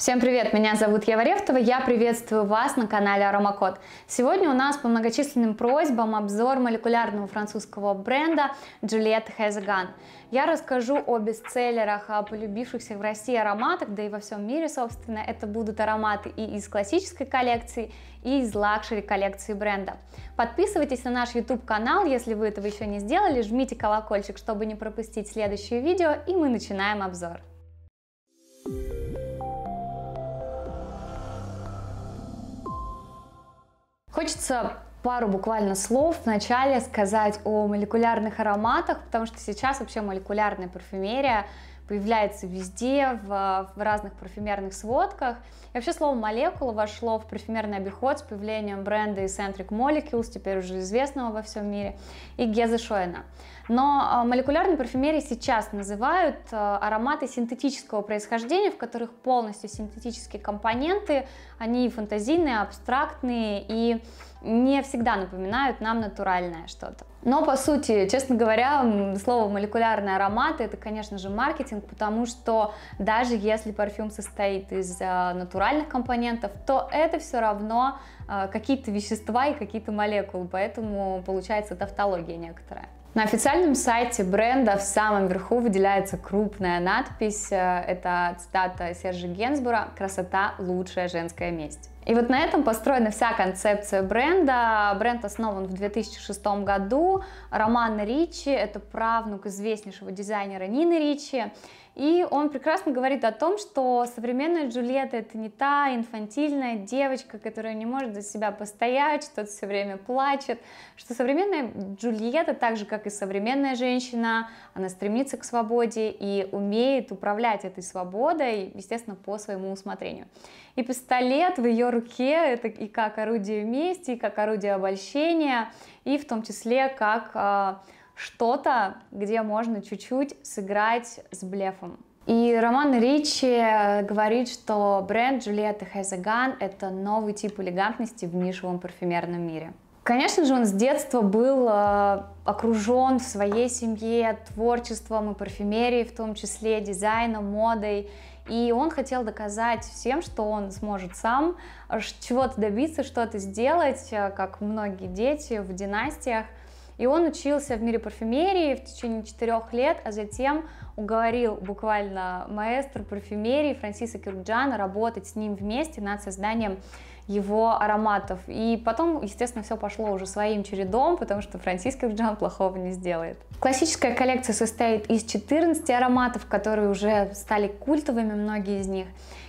Всем привет, меня зовут Ева Рефтова, я приветствую вас на канале Аромакод. Сегодня у нас по многочисленным просьбам обзор молекулярного французского бренда Juliette Hezgan. Я расскажу о бестселлерах, о полюбившихся в России ароматах, да и во всем мире, собственно. Это будут ароматы и из классической коллекции, и из лакшери коллекции бренда. Подписывайтесь на наш YouTube канал, если вы этого еще не сделали, жмите колокольчик, чтобы не пропустить следующее видео, и мы начинаем обзор. Хочется пару буквально слов вначале сказать о молекулярных ароматах, потому что сейчас вообще молекулярная парфюмерия появляется везде, в, в разных парфюмерных сводках. И вообще слово «молекула» вошло в парфюмерный обиход с появлением бренда Eccentric Molecules, теперь уже известного во всем мире, и Геза Шоена. Но а, молекулярной парфюмерии сейчас называют а, ароматы синтетического происхождения, в которых полностью синтетические компоненты, они фантазийные, абстрактные и не всегда напоминают нам натуральное что-то. Но, по сути, честно говоря, слово молекулярные ароматы – это, конечно же, маркетинг, потому что даже если парфюм состоит из а, натуральных компонентов, то это все равно а, какие-то вещества и какие-то молекулы, поэтому получается тавтология некоторая. На официальном сайте бренда в самом верху выделяется крупная надпись, э, это цитата Сержа Генсбура «Красота – лучшая женская месть». И вот на этом построена вся концепция бренда. Бренд основан в 2006 году. Роман Ричи – это правнук известнейшего дизайнера Нины Ричи. И он прекрасно говорит о том, что современная Джульетта – это не та инфантильная девочка, которая не может за себя постоять, что все время плачет, что современная Джульетта, так же, как и современная женщина, она стремится к свободе и умеет управлять этой свободой, естественно, по своему усмотрению. И пистолет в ее руке это и как орудие мести, и как орудие обольщения, и в том числе как э, что-то, где можно чуть-чуть сыграть с блефом. И Роман Ричи э, говорит, что бренд Джульетты Хезаган – это новый тип элегантности в нишевом парфюмерном мире. Конечно же, он с детства был э, окружен в своей семье творчеством и парфюмерией, в том числе дизайном, модой. И он хотел доказать всем, что он сможет сам чего-то добиться, что-то сделать, э, как многие дети в династиях. И он учился в мире парфюмерии в течение четырех лет, а затем уговорил буквально маэстро парфюмерии Франсиса Кирджана работать с ним вместе над созданием его ароматов. И потом, естественно, все пошло уже своим чередом, потому что Франсис Кирджан плохого не сделает. Классическая коллекция состоит из 14 ароматов, которые уже стали культовыми, многие из них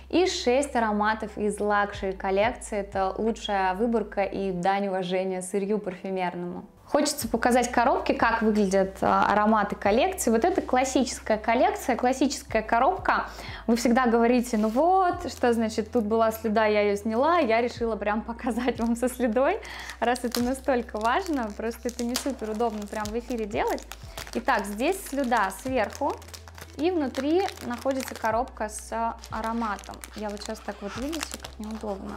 и 6 ароматов из лакшери коллекции. Это лучшая выборка и дань уважения сырью парфюмерному. Хочется показать коробки, как выглядят а, ароматы коллекции. Вот это классическая коллекция, классическая коробка. Вы всегда говорите, ну вот, что значит, тут была следа, я ее сняла, я решила прям показать вам со следой, раз это настолько важно, просто это не супер удобно прям в эфире делать. Итак, здесь следа сверху, и внутри находится коробка с ароматом. Я вот сейчас так вот, видите, как неудобно.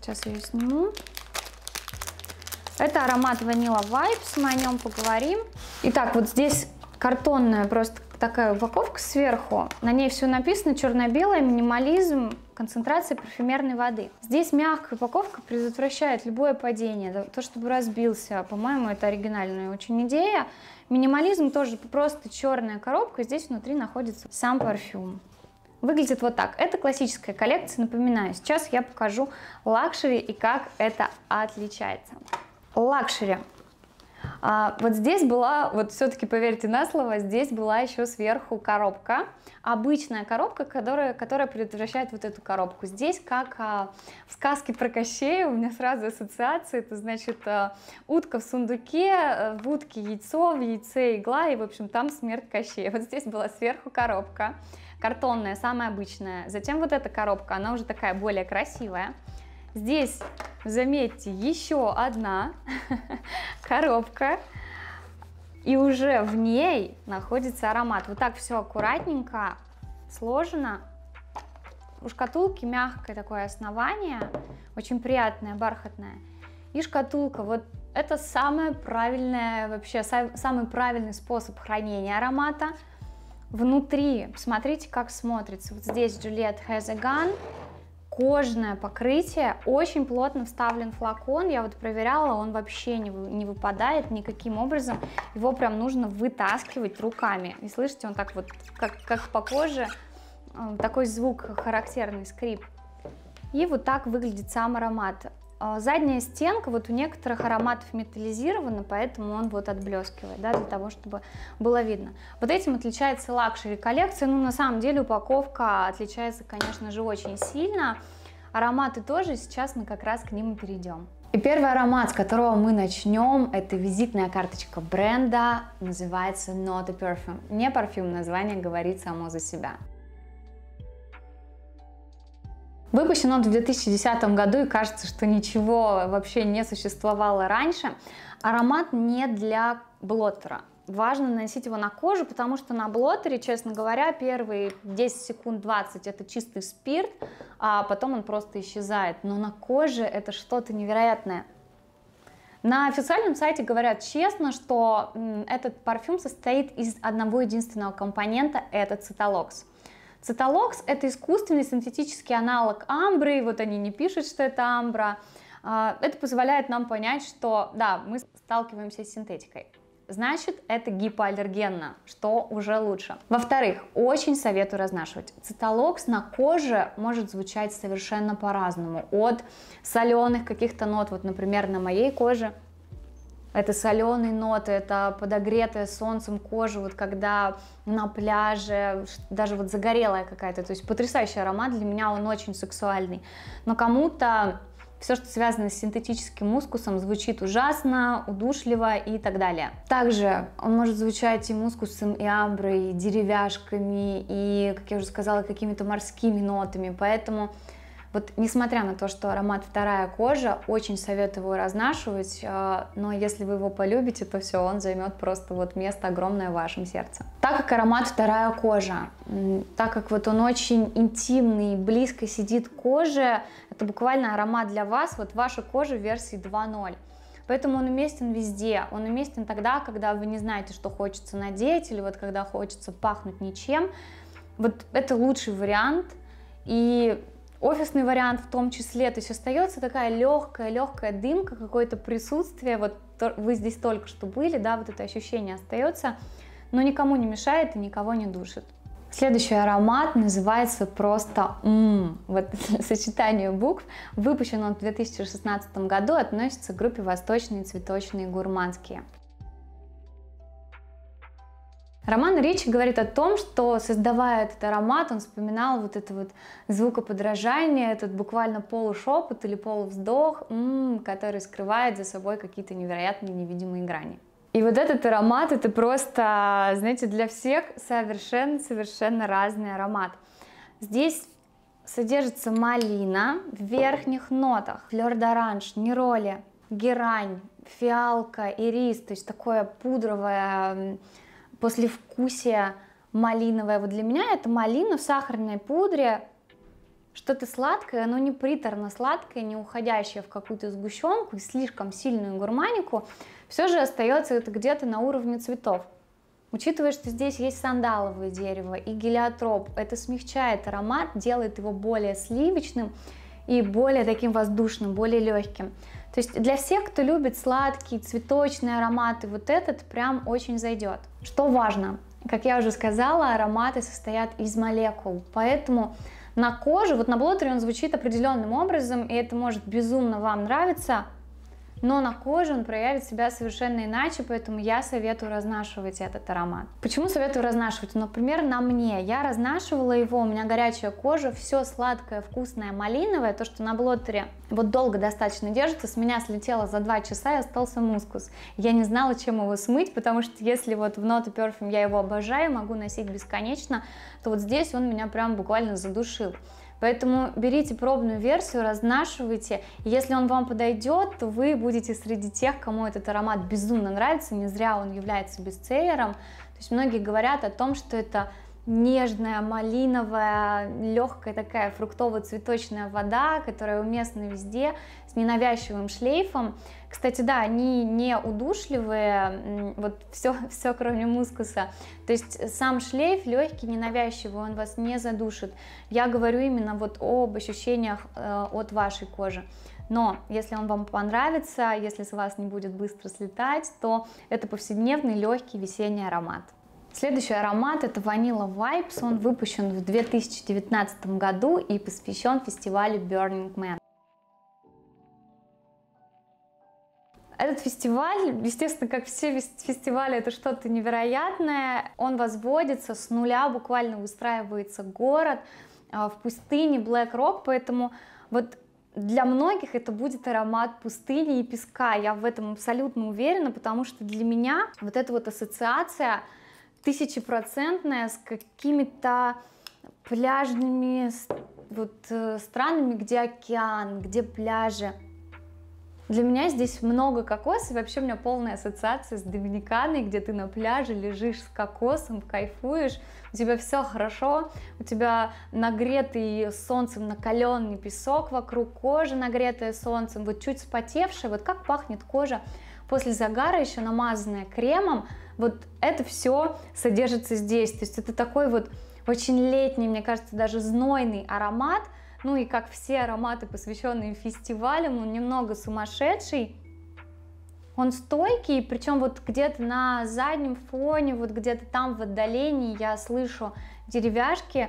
Сейчас а, я ее сниму. Это аромат Ванила Vibes, мы о нем поговорим. Итак, вот здесь картонная просто такая упаковка сверху. На ней все написано черно-белое, минимализм, концентрация парфюмерной воды. Здесь мягкая упаковка предотвращает любое падение, то, чтобы разбился. По-моему, это оригинальная очень идея. Минимализм тоже просто черная коробка, здесь внутри находится сам парфюм. Выглядит вот так. Это классическая коллекция, напоминаю. Сейчас я покажу лакшери и как это отличается. Лакшери. А, вот здесь была, вот все-таки поверьте на слово, здесь была еще сверху коробка, обычная коробка, которая, которая предотвращает вот эту коробку. Здесь, как а, в сказке про Кощея, у меня сразу ассоциации, это значит а, утка в сундуке, э, в утке яйцо, в яйце игла, и, в общем, там смерть Кощея. Вот здесь была сверху коробка, картонная, самая обычная. Затем вот эта коробка, она уже такая более красивая. Здесь, заметьте, еще одна коробка, и уже в ней находится аромат. Вот так все аккуратненько сложено. У шкатулки мягкое такое основание, очень приятное, бархатное. И шкатулка, вот это самое правильное, вообще самый правильный способ хранения аромата. Внутри, посмотрите, как смотрится. Вот здесь Juliet has a gun, кожное покрытие, очень плотно вставлен флакон, я вот проверяла, он вообще не, не выпадает никаким образом, его прям нужно вытаскивать руками, и слышите, он так вот, как, как по коже, э, такой звук характерный, скрип. И вот так выглядит сам аромат. А, задняя стенка вот у некоторых ароматов металлизирована, поэтому он вот отблескивает, да, для того, чтобы было видно. Вот этим отличается лакшери коллекция, ну, на самом деле упаковка отличается, конечно же, очень сильно. Ароматы тоже, сейчас мы как раз к ним и перейдем. И первый аромат, с которого мы начнем, это визитная карточка бренда, называется Not a Perfume. Не парфюм, название говорит само за себя. Выпущен он в 2010 году и кажется, что ничего вообще не существовало раньше. Аромат не для блоттера. Важно наносить его на кожу, потому что на блотере, честно говоря, первые 10 секунд 20 это чистый спирт, а потом он просто исчезает. Но на коже это что-то невероятное. На официальном сайте говорят честно, что этот парфюм состоит из одного единственного компонента, это циталокс. Циталокс – это искусственный синтетический аналог амбры, вот они не пишут, что это амбра. А, это позволяет нам понять, что да, мы сталкиваемся с синтетикой. Значит, это гипоаллергенно, что уже лучше. Во-вторых, очень советую разнашивать. Циталокс на коже может звучать совершенно по-разному. От соленых каких-то нот, вот, например, на моей коже это соленые ноты, это подогретая солнцем кожа, вот когда на пляже, даже вот загорелая какая-то. То есть потрясающий аромат, для меня он очень сексуальный. Но кому-то все, что связано с синтетическим мускусом, звучит ужасно, удушливо и так далее. Также он может звучать и мускусом, и амброй, и деревяшками, и, как я уже сказала, какими-то морскими нотами. Поэтому вот несмотря на то, что аромат «Вторая кожа», очень советую его разнашивать, а, но если вы его полюбите, то все, он займет просто вот место огромное в вашем сердце. Так как аромат «Вторая кожа», так как вот он очень интимный, близко сидит к коже, это буквально аромат для вас, вот ваша кожа версии 2.0. Поэтому он уместен везде. Он уместен тогда, когда вы не знаете, что хочется надеть, или вот когда хочется пахнуть ничем. Вот это лучший вариант. И офисный вариант в том числе, то есть остается такая легкая-легкая дымка, какое-то присутствие, вот то, вы здесь только что были, да, вот это ощущение остается, но никому не мешает и никого не душит. Следующий аромат называется просто «Ммм». Вот сочетание букв. Выпущен он в 2016 году, относится к группе «Восточные цветочные гурманские». Роман Ричи говорит о том, что создавая этот аромат, он вспоминал вот это вот звукоподражание, этот буквально полушепот или полувздох, который скрывает за собой какие-то невероятные невидимые грани. И вот этот аромат, это просто, знаете, для всех совершенно-совершенно разный аромат. Здесь содержится малина в верхних нотах, флер д'оранж, нероли, герань, фиалка, ирис, то есть такое пудровое послевкусие малиновое. Вот для меня это малина в сахарной пудре, что-то сладкое, но не приторно сладкое, не уходящее в какую-то сгущенку и слишком сильную гурманику, все же остается это где-то на уровне цветов. Учитывая, что здесь есть сандаловое дерево и гелиотроп, это смягчает аромат, делает его более сливочным, и более таким воздушным, более легким. То есть для всех, кто любит сладкие, цветочные ароматы, вот этот прям очень зайдет. Что важно, как я уже сказала, ароматы состоят из молекул, поэтому на коже, вот на блотере он звучит определенным образом, и это может безумно вам нравиться, но на коже он проявит себя совершенно иначе, поэтому я советую разнашивать этот аромат. Почему советую разнашивать? Ну, например, на мне. Я разнашивала его, у меня горячая кожа, все сладкое, вкусное, малиновое, то, что на блоттере вот долго достаточно держится, с меня слетело за 2 часа и остался мускус. Я не знала, чем его смыть, потому что если вот в ноты Perfume я его обожаю, могу носить бесконечно, то вот здесь он меня прям буквально задушил. Поэтому берите пробную версию, разнашивайте. Если он вам подойдет, то вы будете среди тех, кому этот аромат безумно нравится. Не зря он является бестселлером. То есть многие говорят о том, что это нежная, малиновая, легкая такая фруктово-цветочная вода, которая уместна везде с ненавязчивым шлейфом. Кстати, да, они не удушливые, вот все, все кроме мускуса. То есть сам шлейф легкий, ненавязчивый, он вас не задушит. Я говорю именно вот об ощущениях э, от вашей кожи. Но если он вам понравится, если с вас не будет быстро слетать, то это повседневный легкий весенний аромат. Следующий аромат это Vanilla Vibes, он выпущен в 2019 году и посвящен фестивалю Burning Man. Этот фестиваль, естественно, как все фестивали, это что-то невероятное. Он возводится с нуля, буквально выстраивается город а, в пустыне Black Rock, поэтому вот для многих это будет аромат пустыни и песка, я в этом абсолютно уверена, потому что для меня вот эта вот ассоциация тысячепроцентная с какими-то пляжными вот э, странами, где океан, где пляжи, для меня здесь много кокосов, и вообще у меня полная ассоциация с Доминиканой, где ты на пляже лежишь с кокосом, кайфуешь, у тебя все хорошо, у тебя нагретый солнцем накаленный песок вокруг, кожа нагретая солнцем, вот чуть спотевшая, вот как пахнет кожа после загара, еще намазанная кремом, вот это все содержится здесь, то есть это такой вот очень летний, мне кажется, даже знойный аромат – ну и как все ароматы, посвященные фестивалям, он немного сумасшедший. Он стойкий, причем вот где-то на заднем фоне, вот где-то там в отдалении я слышу деревяшки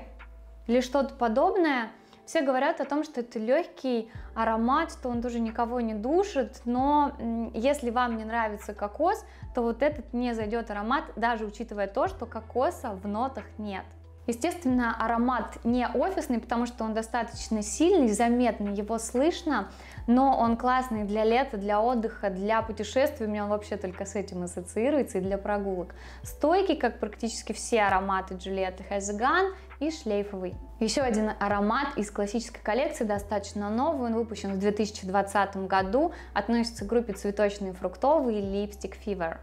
или что-то подобное. Все говорят о том, что это легкий аромат, что он тоже никого не душит, но если вам не нравится кокос, то вот этот не зайдет аромат, даже учитывая то, что кокоса в нотах нет. Естественно, аромат не офисный, потому что он достаточно сильный, заметный, его слышно, но он классный для лета, для отдыха, для путешествий, у меня он вообще только с этим ассоциируется, и для прогулок. Стойкий, как практически все ароматы Джульетты Хазиган, и шлейфовый. Еще один аромат из классической коллекции, достаточно новый, он выпущен в 2020 году, относится к группе цветочные фруктовые Lipstick Fever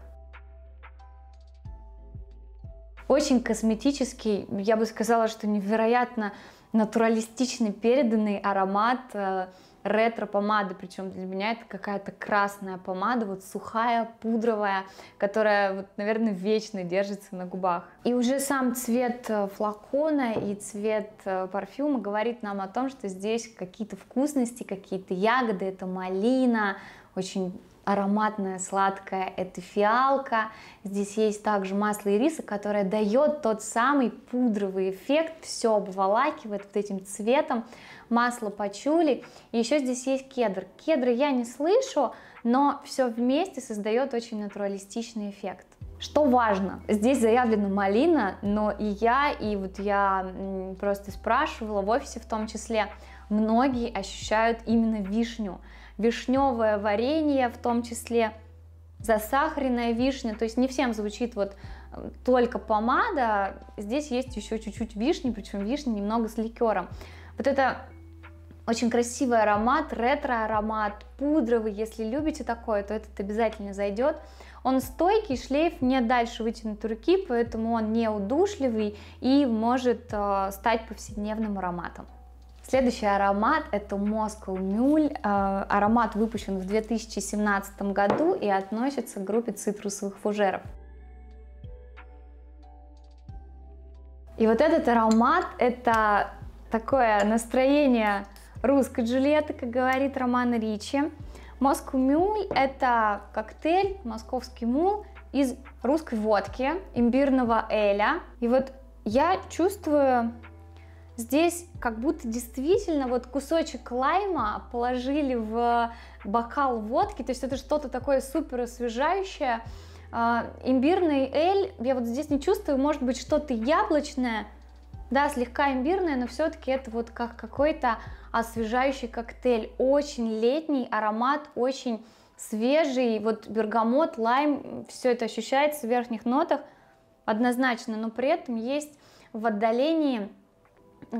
очень косметический, я бы сказала, что невероятно натуралистичный, переданный аромат э, ретро-помады, причем для меня это какая-то красная помада, вот сухая, пудровая, которая, вот, наверное, вечно держится на губах. И уже сам цвет э, флакона и цвет э, парфюма говорит нам о том, что здесь какие-то вкусности, какие-то ягоды, это малина, очень ароматная, сладкая, это фиалка. Здесь есть также масло ириса, которое дает тот самый пудровый эффект, все обволакивает вот этим цветом, масло пачули. еще здесь есть кедр. Кедры я не слышу, но все вместе создает очень натуралистичный эффект. Что важно, здесь заявлена малина, но и я, и вот я просто спрашивала в офисе в том числе, многие ощущают именно вишню вишневое варенье, в том числе засахаренная вишня, то есть не всем звучит вот э, только помада, а здесь есть еще чуть-чуть вишни, причем вишни немного с ликером. Вот это очень красивый аромат, ретро-аромат, пудровый, если любите такое, то этот обязательно зайдет. Он стойкий, шлейф не дальше вытянутой руки, поэтому он не удушливый и может э, стать повседневным ароматом. Следующий аромат – это Moscow Mule. Э, аромат выпущен в 2017 году и относится к группе цитрусовых фужеров. И вот этот аромат – это такое настроение русской Джульетты, как говорит Роман Ричи. Moscow Mule – это коктейль, московский мул из русской водки, имбирного эля. И вот я чувствую Здесь как будто действительно вот кусочек лайма положили в бокал водки, то есть это что-то такое супер освежающее. А, имбирный эль, я вот здесь не чувствую, может быть что-то яблочное, да, слегка имбирное, но все-таки это вот как какой-то освежающий коктейль. Очень летний аромат, очень свежий, вот бергамот, лайм, все это ощущается в верхних нотах однозначно, но при этом есть в отдалении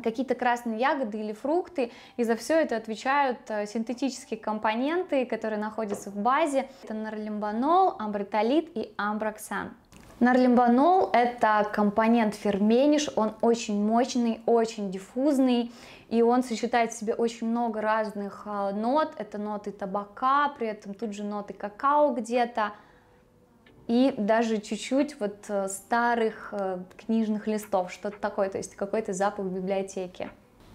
какие-то красные ягоды или фрукты, и за все это отвечают э, синтетические компоненты, которые находятся в базе. Это нарлимбанол, амбриталит и амброксан. Нарлимбанол – это компонент фермениш, он очень мощный, очень диффузный, и он сочетает в себе очень много разных э, нот. Это ноты табака, при этом тут же ноты какао где-то, и даже чуть-чуть вот э, старых э, книжных листов, что-то такое, то есть какой-то запах библиотеки.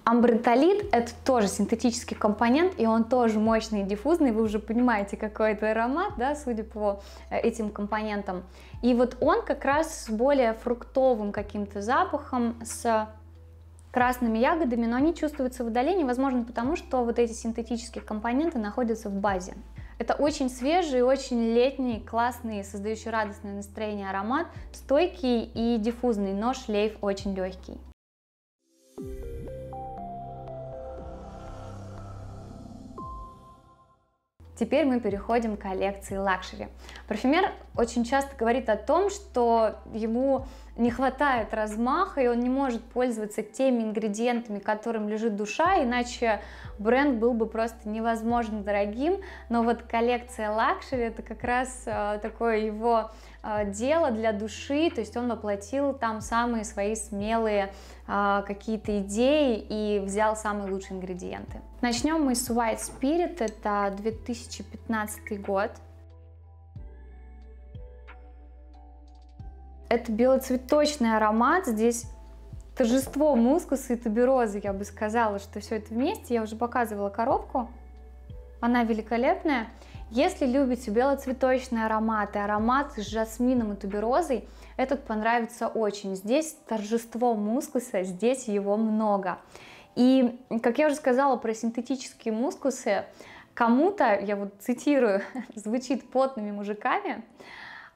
Амбритолит – это тоже синтетический компонент, и он тоже мощный и диффузный, вы уже понимаете, какой это аромат, да, судя по э, этим компонентам. И вот он как раз с более фруктовым каким-то запахом, с красными ягодами, но они чувствуются в удалении, возможно, потому что вот эти синтетические компоненты находятся в базе. Это очень свежий, очень летний, классный, создающий радостное настроение аромат, стойкий и диффузный, но шлейф очень легкий. Теперь мы переходим к коллекции лакшери. Парфюмер очень часто говорит о том, что ему не хватает размаха, и он не может пользоваться теми ингредиентами, которым лежит душа, иначе бренд был бы просто невозможно дорогим, но вот коллекция лакшери это как раз э, такое его э, дело для души, то есть он воплотил там самые свои смелые э, какие-то идеи и взял самые лучшие ингредиенты. Начнем мы с White Spirit, это 2015 год. Это белоцветочный аромат, здесь торжество мускуса и туберозы, я бы сказала, что все это вместе. Я уже показывала коробку, она великолепная. Если любите белоцветочные ароматы, аромат с жасмином и туберозой, этот понравится очень. Здесь торжество мускуса, здесь его много. И, как я уже сказала про синтетические мускусы, кому-то, я вот цитирую, звучит потными мужиками,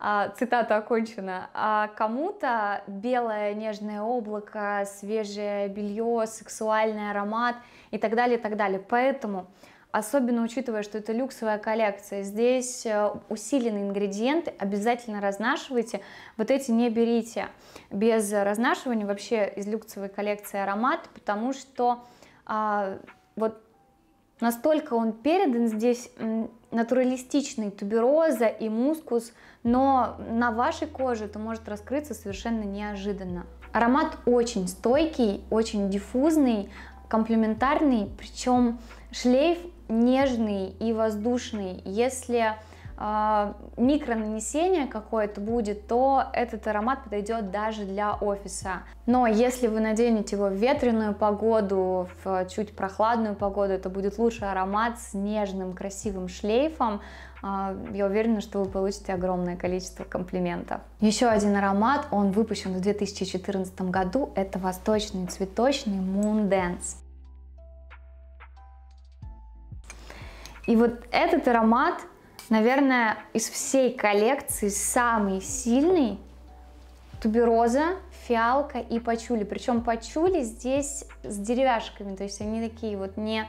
а, цитата окончена, а кому-то белое нежное облако, свежее белье, сексуальный аромат и так далее, и так далее. Поэтому, особенно учитывая, что это люксовая коллекция, здесь э, усиленные ингредиенты, обязательно разнашивайте, вот эти не берите без разнашивания вообще из люксовой коллекции аромат, потому что а, вот настолько он передан здесь натуралистичный тубероза и мускус, но на вашей коже это может раскрыться совершенно неожиданно. Аромат очень стойкий, очень диффузный, комплементарный, причем шлейф нежный и воздушный. Если а, микронанесение какое-то будет, то этот аромат подойдет даже для офиса. Но если вы наденете его в ветреную погоду, в чуть прохладную погоду, это будет лучший аромат с нежным красивым шлейфом. А, я уверена, что вы получите огромное количество комплиментов. Еще один аромат, он выпущен в 2014 году, это восточный цветочный Moon Dance. И вот этот аромат Наверное, из всей коллекции самый сильный тубероза, фиалка и пачули. Причем пачули здесь с деревяшками, то есть они такие вот не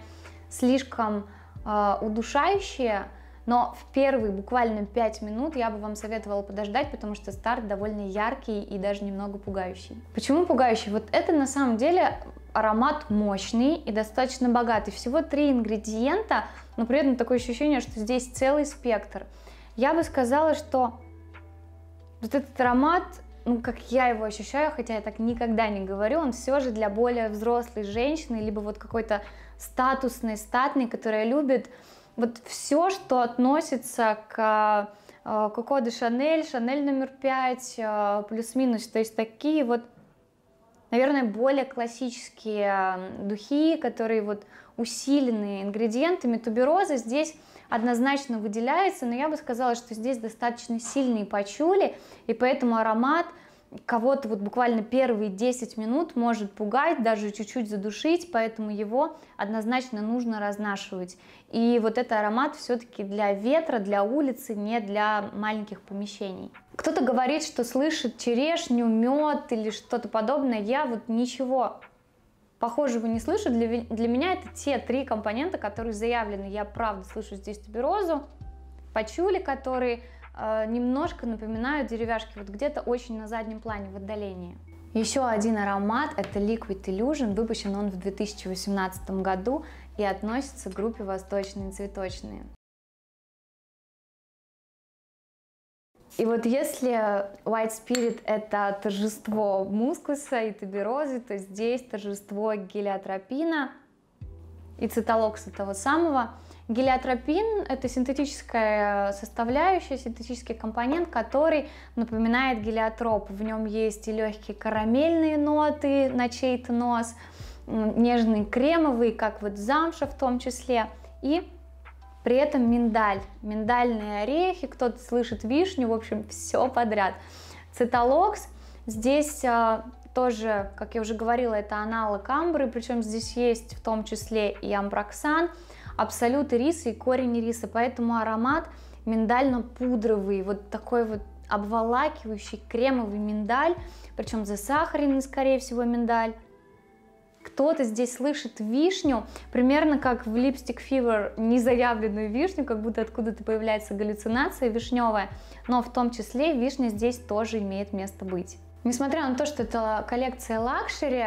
слишком э, удушающие, но в первые буквально 5 минут я бы вам советовала подождать, потому что старт довольно яркий и даже немного пугающий. Почему пугающий? Вот это на самом деле аромат мощный и достаточно богатый. Всего три ингредиента, но при этом такое ощущение, что здесь целый спектр. Я бы сказала, что вот этот аромат, ну, как я его ощущаю, хотя я так никогда не говорю, он все же для более взрослой женщины, либо вот какой-то статусной, статной, которая любит вот все, что относится к э, Коко де Шанель, Шанель номер 5, э, плюс-минус, то есть такие вот наверное, более классические духи, которые вот усилены ингредиентами тубероза, здесь однозначно выделяется, но я бы сказала, что здесь достаточно сильные пачули, и поэтому аромат – кого-то вот буквально первые 10 минут может пугать, даже чуть-чуть задушить, поэтому его однозначно нужно разнашивать. И вот этот аромат все-таки для ветра, для улицы, не для маленьких помещений. Кто-то говорит, что слышит черешню, мед или что-то подобное. Я вот ничего похожего не слышу. Для, для меня это те три компонента, которые заявлены. Я правда слышу здесь туберозу, пачули, которые Э, немножко напоминают деревяшки, вот где-то очень на заднем плане, в отдалении. Еще один аромат – это Liquid Illusion, выпущен он в 2018 году и относится к группе «Восточные цветочные». И вот если White Spirit – это торжество мускуса и туберозы, то здесь торжество гелиотропина и цитолокса того самого – Гелиотропин – это синтетическая составляющая, синтетический компонент, который напоминает гелиотроп. В нем есть и легкие карамельные ноты на чей-то нос, нежные кремовые, как вот замша в том числе, и при этом миндаль, миндальные орехи, кто-то слышит вишню, в общем, все подряд. Циталокс здесь а, тоже, как я уже говорила, это аналог амбры, причем здесь есть в том числе и амброксан – абсолюты риса и корень риса, поэтому аромат миндально-пудровый, вот такой вот обволакивающий кремовый миндаль, причем засахаренный, скорее всего, миндаль. Кто-то здесь слышит вишню, примерно как в Lipstick Fever незаявленную вишню, как будто откуда-то появляется галлюцинация вишневая, но в том числе вишня здесь тоже имеет место быть. Несмотря на то, что это коллекция лакшери,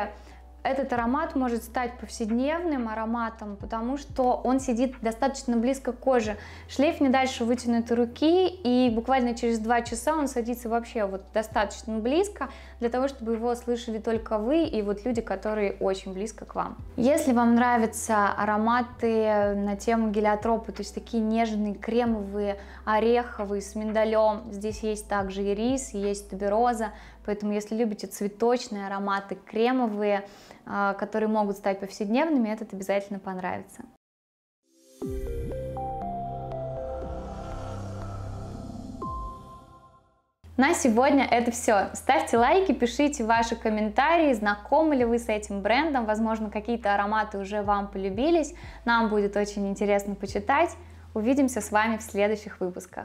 этот аромат может стать повседневным ароматом, потому что он сидит достаточно близко к коже. Шлейф не дальше вытянутой руки, и буквально через 2 часа он садится вообще вот достаточно близко для того, чтобы его слышали только вы и вот люди, которые очень близко к вам. Если вам нравятся ароматы на тему гелиотропа, то есть такие нежные, кремовые, ореховые, с миндалем, здесь есть также и рис, и есть тубероза, поэтому если любите цветочные ароматы, кремовые, а, которые могут стать повседневными, этот обязательно понравится. thank you На сегодня это все. Ставьте лайки, пишите ваши комментарии, знакомы ли вы с этим брендом, возможно, какие-то ароматы уже вам полюбились. Нам будет очень интересно почитать. Увидимся с вами в следующих выпусках.